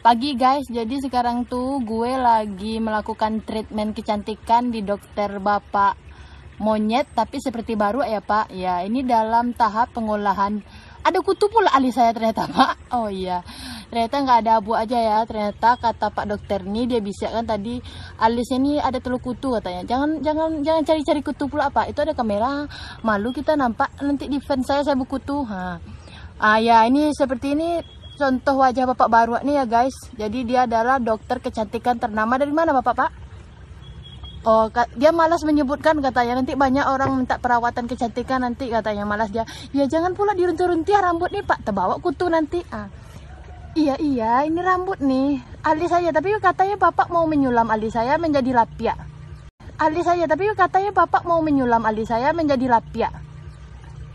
Pagi guys, jadi sekarang tuh gue lagi melakukan treatment kecantikan di dokter bapak monyet tapi seperti baru ya pak ya ini dalam tahap pengolahan ada kutu pula alis saya ternyata pak oh iya ternyata nggak ada abu aja ya ternyata kata pak dokter nih dia bisa kan tadi alisnya ini ada telur kutu katanya jangan jangan jangan cari-cari kutu pula pak itu ada kamera malu kita nampak nanti defense saya saya buku kutu ha ah ya ini seperti ini contoh wajah Bapak baru nih ya guys. Jadi dia adalah dokter kecantikan ternama dari mana Bapak Pak? Oh, dia malas menyebutkan katanya nanti banyak orang minta perawatan kecantikan nanti katanya malas dia. Ya jangan pula diruntuh-runtuh ya rambut nih Pak, terbawa kutu nanti. Ah. Iya iya, ini rambut nih. Alis saya, tapi katanya Bapak mau menyulam alis saya menjadi lapia. Alis saya, tapi katanya Bapak mau menyulam alis saya menjadi lapia.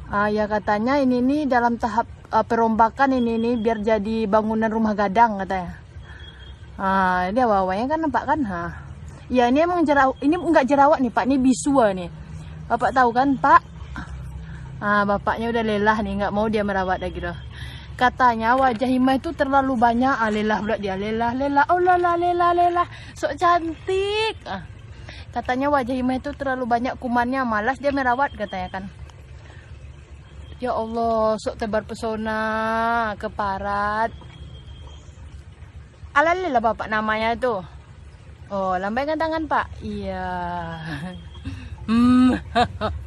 Uh, ya katanya ini nih dalam tahap uh, perombakan ini nih biar jadi bangunan rumah gadang katanya. Ah, uh, dia kan nampak kan? Ha. Ah. Ya ini emang jerawat, ini enggak jerawat nih Pak, ini bisua nih. Bapak tahu kan Pak? Ah, bapaknya udah lelah nih, enggak mau dia merawat lagi loh. Katanya wajah Hima itu terlalu banyak ah, lelah pula dia, lelah, lelah, oh lelah, lelah, lelah, sok cantik. Ah. Katanya wajah Hima itu terlalu banyak kumannya, malas dia merawat katanya kan. Ya Allah, sok tebar pesona ke Parat. Alali lah bapak namanya itu. Oh, lambaikan tangan pak. Iya. Hmm.